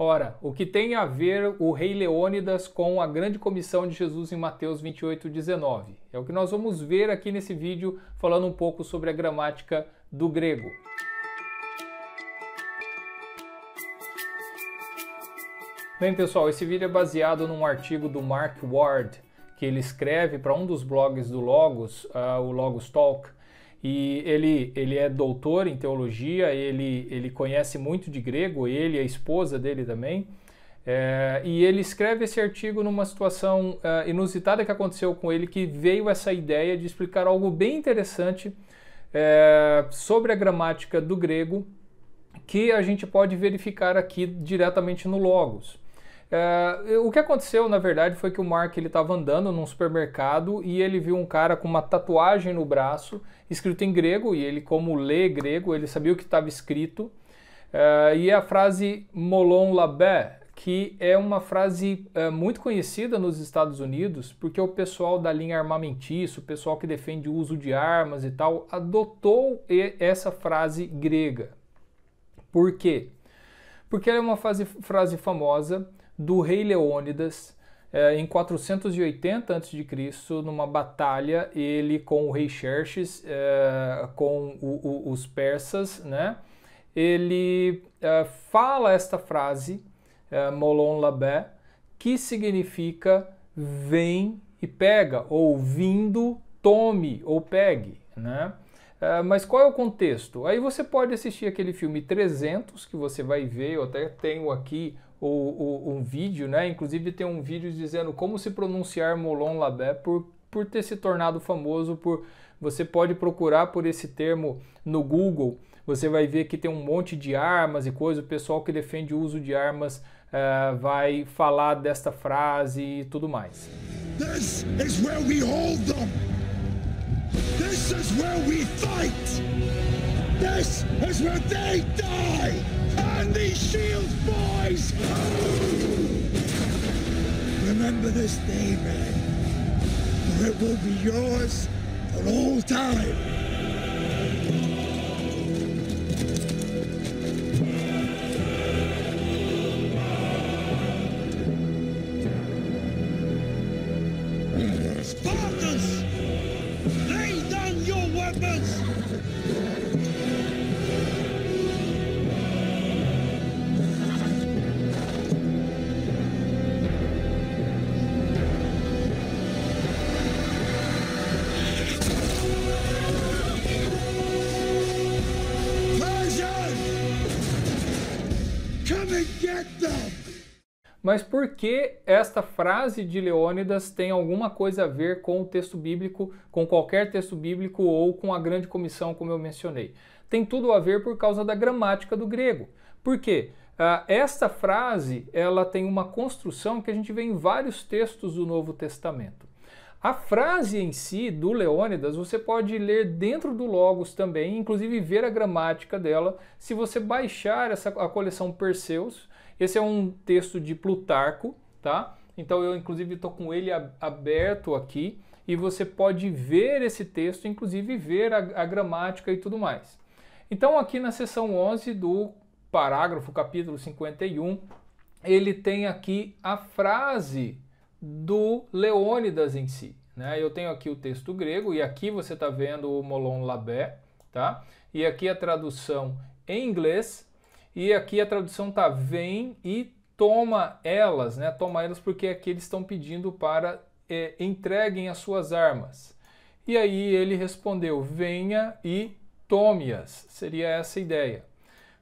Ora, o que tem a ver o rei Leônidas com a grande comissão de Jesus em Mateus 28, 19? É o que nós vamos ver aqui nesse vídeo, falando um pouco sobre a gramática do grego. Bem, pessoal, esse vídeo é baseado num artigo do Mark Ward que ele escreve para um dos blogs do Logos, uh, o Logos Talk, e ele, ele é doutor em teologia, ele, ele conhece muito de grego, ele, a esposa dele também. É, e ele escreve esse artigo numa situação uh, inusitada que aconteceu com ele, que veio essa ideia de explicar algo bem interessante é, sobre a gramática do grego, que a gente pode verificar aqui diretamente no Logos. É, o que aconteceu, na verdade, foi que o Mark estava andando num supermercado e ele viu um cara com uma tatuagem no braço, escrito em grego, e ele, como lê grego, ele sabia o que estava escrito. É, e a frase Molon Labé, que é uma frase é, muito conhecida nos Estados Unidos, porque o pessoal da linha armamentista, o pessoal que defende o uso de armas e tal, adotou essa frase grega. Por quê? Porque ela é uma frase, frase famosa do rei Leônidas. É, em 480 a.C., numa batalha, ele com o rei Xerxes, é, com o, o, os persas, né? ele é, fala esta frase, é, Molon Labé, que significa vem e pega, ou vindo, tome ou pegue. Né? É, mas qual é o contexto? Aí você pode assistir aquele filme 300 que você vai ver, eu até tenho aqui o, o, um vídeo, né? Inclusive tem um vídeo dizendo como se pronunciar Molon Labé por, por ter se tornado famoso, por você pode procurar por esse termo no Google, você vai ver que tem um monte de armas e coisas. o pessoal que defende o uso de armas uh, vai falar desta frase e tudo mais. This is where we hold them. This is where we fight! This is where they die! And these shield boys! Remember this day, man, for it will be yours for all time. Yeah. Mas por que esta frase de Leônidas tem alguma coisa a ver com o texto bíblico, com qualquer texto bíblico ou com a grande comissão, como eu mencionei? Tem tudo a ver por causa da gramática do grego. Por quê? Ah, esta frase ela tem uma construção que a gente vê em vários textos do Novo Testamento. A frase em si do Leônidas você pode ler dentro do Logos também, inclusive ver a gramática dela, se você baixar essa, a coleção Perseus. Esse é um texto de Plutarco, tá? Então eu inclusive estou com ele aberto aqui e você pode ver esse texto, inclusive ver a, a gramática e tudo mais. Então aqui na seção 11 do parágrafo, capítulo 51, ele tem aqui a frase do Leônidas em si. Né? Eu tenho aqui o texto grego e aqui você está vendo o Molon Labé, tá? E aqui a tradução em inglês e aqui a tradução tá vem e toma elas, né? Toma elas porque aqui eles estão pedindo para é, entreguem as suas armas. E aí ele respondeu: venha e tome-as. Seria essa a ideia.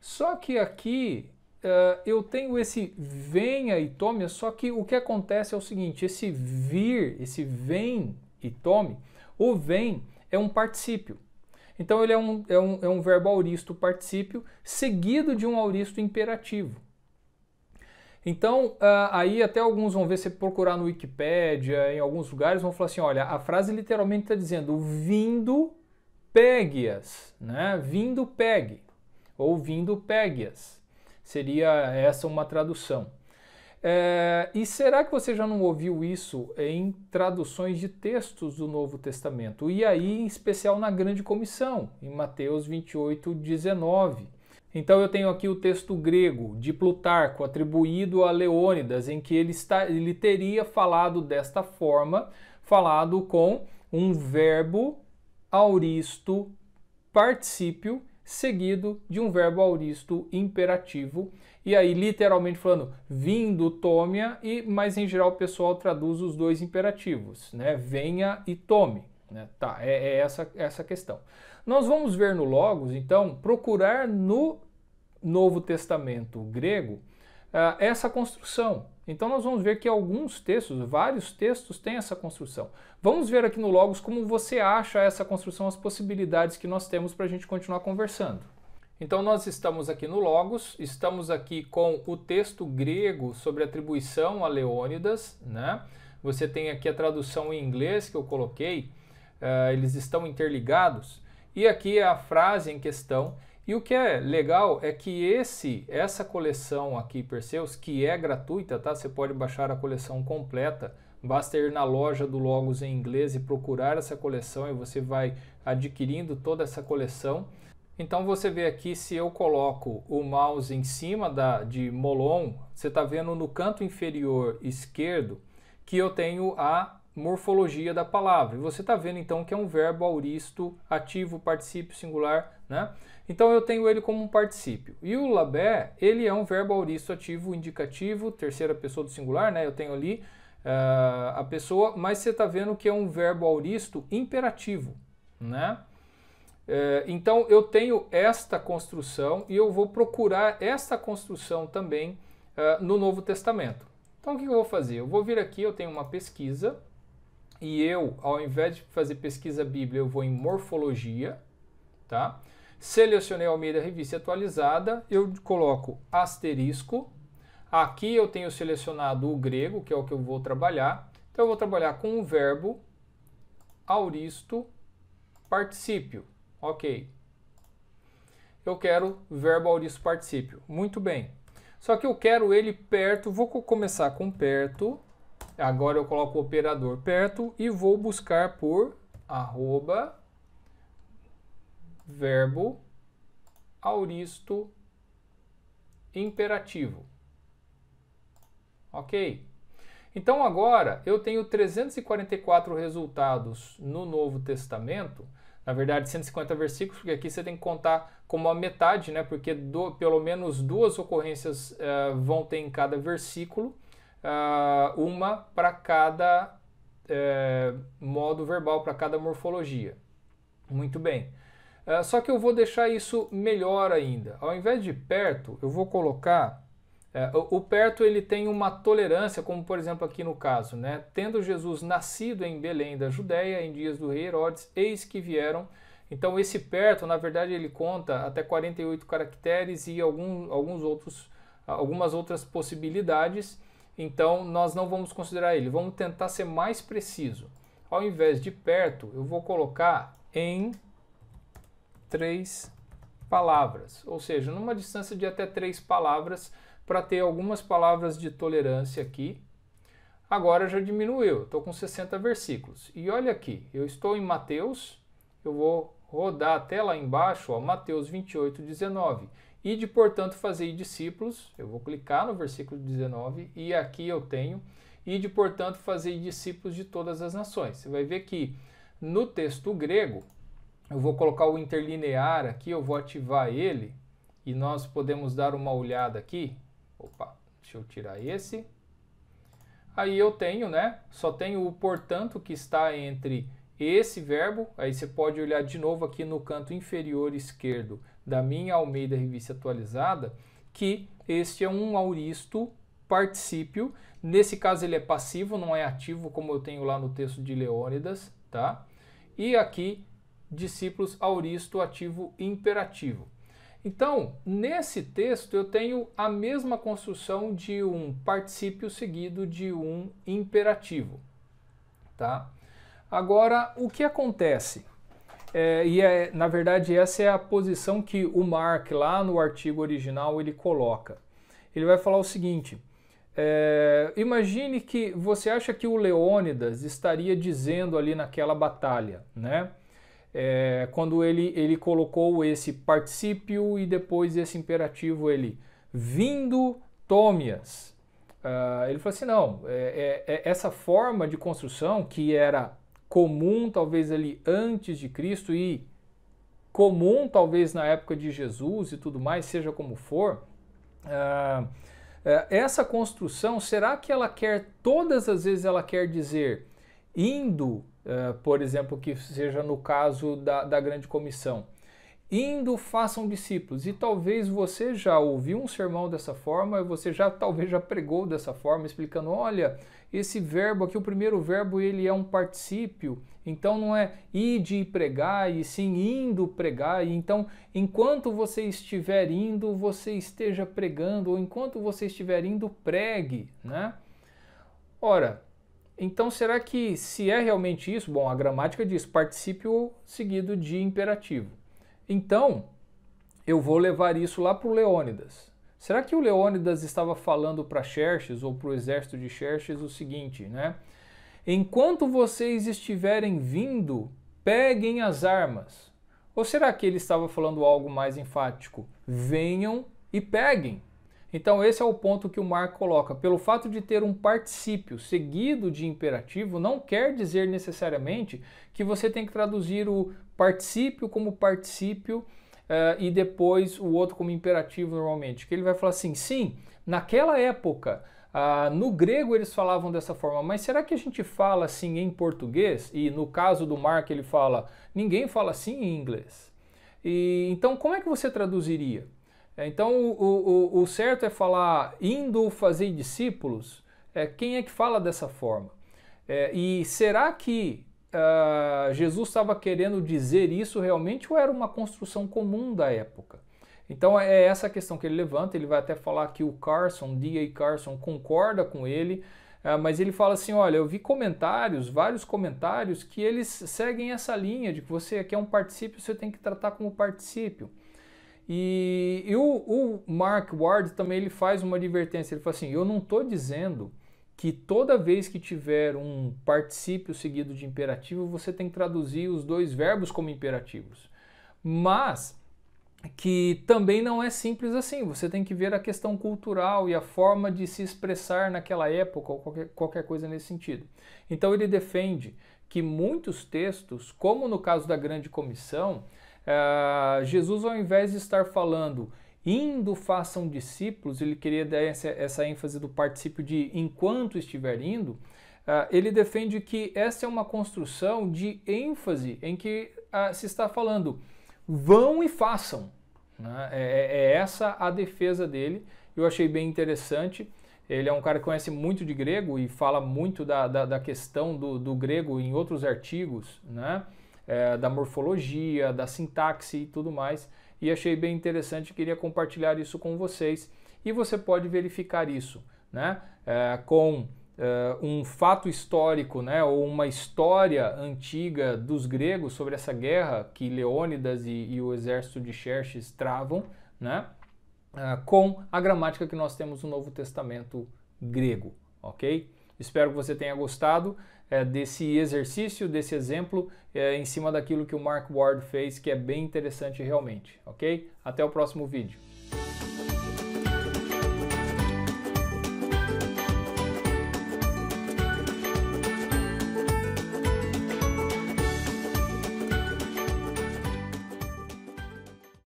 Só que aqui uh, eu tenho esse venha e tome, só que o que acontece é o seguinte: esse vir, esse vem e tome, o vem é um particípio. Então ele é um, é um, é um verbo auristo particípio seguido de um auristo imperativo. Então, uh, aí até alguns vão ver, se procurar no Wikipedia, em alguns lugares, vão falar assim, olha, a frase literalmente está dizendo, vindo, pegue-as, né? Vindo, pegue, ou vindo, pegue-as. Seria essa uma tradução. É, e será que você já não ouviu isso em traduções de textos do Novo Testamento? E aí, em especial, na Grande Comissão, em Mateus 28, 19. Então, eu tenho aqui o texto grego de Plutarco, atribuído a Leônidas, em que ele, está, ele teria falado desta forma, falado com um verbo auristo particípio seguido de um verbo auristo imperativo. E aí, literalmente falando, vindo, tome-a, e, mais em geral o pessoal traduz os dois imperativos, né? Venha e tome. Né? Tá, é, é essa, essa questão. Nós vamos ver no Logos, então, procurar no Novo Testamento grego uh, essa construção. Então nós vamos ver que alguns textos, vários textos têm essa construção. Vamos ver aqui no Logos como você acha essa construção, as possibilidades que nós temos para a gente continuar conversando. Então nós estamos aqui no Logos, estamos aqui com o texto grego sobre atribuição a Leônidas, né? Você tem aqui a tradução em inglês que eu coloquei, uh, eles estão interligados. E aqui é a frase em questão e o que é legal é que esse, essa coleção aqui, Perseus, que é gratuita, tá? Você pode baixar a coleção completa. Basta ir na loja do Logos em inglês e procurar essa coleção e você vai adquirindo toda essa coleção. Então você vê aqui se eu coloco o mouse em cima da, de Molon, você está vendo no canto inferior esquerdo que eu tenho a morfologia da palavra. E você está vendo então que é um verbo auristo ativo, participio singular, né? Então eu tenho ele como um particípio. E o labé, ele é um verbo auristo ativo indicativo, terceira pessoa do singular, né? Eu tenho ali uh, a pessoa, mas você está vendo que é um verbo auristo imperativo, né? Uh, então eu tenho esta construção e eu vou procurar esta construção também uh, no Novo Testamento. Então o que eu vou fazer? Eu vou vir aqui, eu tenho uma pesquisa e eu, ao invés de fazer pesquisa bíblia, eu vou em morfologia, tá? Selecionei Almeida Revista Atualizada, eu coloco asterisco. Aqui eu tenho selecionado o grego, que é o que eu vou trabalhar. Então eu vou trabalhar com o verbo auristo particípio. Ok. Eu quero verbo auristo particípio. Muito bem. Só que eu quero ele perto, vou começar com perto. Agora eu coloco o operador perto e vou buscar por arroba verbo, auristo, imperativo. Ok? Então agora eu tenho 344 resultados no Novo Testamento. Na verdade, 150 versículos, porque aqui você tem que contar como a metade, né? Porque do, pelo menos duas ocorrências uh, vão ter em cada versículo, uh, uma para cada uh, modo verbal, para cada morfologia. Muito bem. É, só que eu vou deixar isso melhor ainda. Ao invés de perto, eu vou colocar é, o perto ele tem uma tolerância, como por exemplo aqui no caso, né? Tendo Jesus nascido em Belém da Judéia, em dias do rei Herodes, eis que vieram. Então esse perto, na verdade, ele conta até 48 caracteres e algum, alguns outros, algumas outras possibilidades. Então nós não vamos considerar ele. Vamos tentar ser mais preciso. Ao invés de perto, eu vou colocar em três palavras, ou seja, numa distância de até três palavras, para ter algumas palavras de tolerância aqui. Agora já diminuiu, estou com 60 versículos. E olha aqui, eu estou em Mateus, eu vou rodar até lá embaixo, ó, Mateus 28, 19. E de portanto fazei discípulos, eu vou clicar no versículo 19, e aqui eu tenho, e de portanto fazei discípulos de todas as nações. Você vai ver que no texto grego, eu vou colocar o interlinear aqui, eu vou ativar ele e nós podemos dar uma olhada aqui. Opa, deixa eu tirar esse. Aí eu tenho, né? Só tenho o portanto que está entre esse verbo. Aí você pode olhar de novo aqui no canto inferior esquerdo da minha Almeida Revista Atualizada, que este é um auristo particípio. Nesse caso ele é passivo, não é ativo, como eu tenho lá no texto de Leônidas, tá? E aqui discípulos auristo ativo imperativo. Então, nesse texto eu tenho a mesma construção de um particípio seguido de um imperativo, tá? Agora, o que acontece? É, e é, na verdade essa é a posição que o Mark lá no artigo original ele coloca. Ele vai falar o seguinte: é, imagine que você acha que o Leônidas estaria dizendo ali naquela batalha, né? é, quando ele, ele colocou esse particípio e depois esse imperativo ele vindo Tomias. Uh, ah, ele falou assim: não, é, é, é, essa forma de construção que era comum talvez ali antes de Cristo e comum talvez na época de Jesus e tudo mais, seja como for, uh, essa construção, será que ela quer, todas as vezes ela quer dizer indo eh, por exemplo, que seja no caso da, da grande comissão. Indo, façam discípulos. E talvez você já ouviu um sermão dessa forma, você já talvez já pregou dessa forma, explicando: olha, esse verbo aqui, o primeiro verbo, ele é um particípio, então não é ide e pregar, e sim indo pregar. E então, enquanto você estiver indo, você esteja pregando, ou enquanto você estiver indo, pregue, né? Ora, então, será que se é realmente isso? Bom, a gramática diz participio seguido de imperativo. Então, eu vou levar isso lá para o Leônidas. Será que o Leônidas estava falando para Xerxes ou para o exército de Xerxes o seguinte, né? Enquanto vocês estiverem vindo, peguem as armas. Ou será que ele estava falando algo mais enfático? Venham e peguem. Então esse é o ponto que o Marco coloca. Pelo fato de ter um particípio seguido de imperativo, não quer dizer necessariamente que você tem que traduzir o particípio como particípio uh, e depois o outro como imperativo normalmente. Que ele vai falar assim, sim, naquela época... Uh, no grego eles falavam dessa forma, mas será que a gente fala assim em português? E no caso do Mark ele fala, ninguém fala assim em inglês. E, então como é que você traduziria? É, então, o, o, o certo é falar, indo fazer discípulos, é, quem é que fala dessa forma? É, e será que uh, Jesus estava querendo dizer isso realmente ou era uma construção comum da época? Então é, é essa questão que ele levanta, ele vai até falar que o Carson, D.A. Carson, concorda com ele, ah, mas ele fala assim: olha, eu vi comentários, vários comentários, que eles seguem essa linha de que você aqui é um particípio, você tem que tratar como particípio. E, e o, o, Mark Ward também ele faz uma advertência. Ele fala assim: eu não estou dizendo que toda vez que tiver um particípio seguido de imperativo, você tem que traduzir os dois verbos como imperativos. Mas que também não é simples assim. Você tem que ver a questão cultural e a forma de se expressar naquela época ou qualquer, qualquer coisa nesse sentido. Então ele defende que muitos textos, como no caso da Grande Comissão, ah, Jesus, ao invés de estar falando indo façam discípulos, ele queria dar essa, essa ênfase do participio de enquanto estiver indo, uh, ele defende que essa é uma construção de ênfase em que uh, se está falando vão e façam. Né? É, é, é essa a defesa dele, eu achei bem interessante. Ele é um cara que conhece muito de grego e fala muito da, da, da questão do, do, grego em outros artigos, né? é, da morfologia, da sintaxe e tudo mais. E achei bem interessante, queria compartilhar isso com vocês. E você pode verificar isso né? É, com é, um fato histórico né? ou uma história antiga dos gregos sobre essa guerra que Leônidas e, e o exército de Xerxes travam, né? É, com a gramática que nós temos no Novo Testamento grego, ok? Espero que você tenha gostado é, desse exercício, desse exemplo, é, em cima daquilo que o Mark Ward fez, que é bem interessante realmente, ok? Até o próximo vídeo.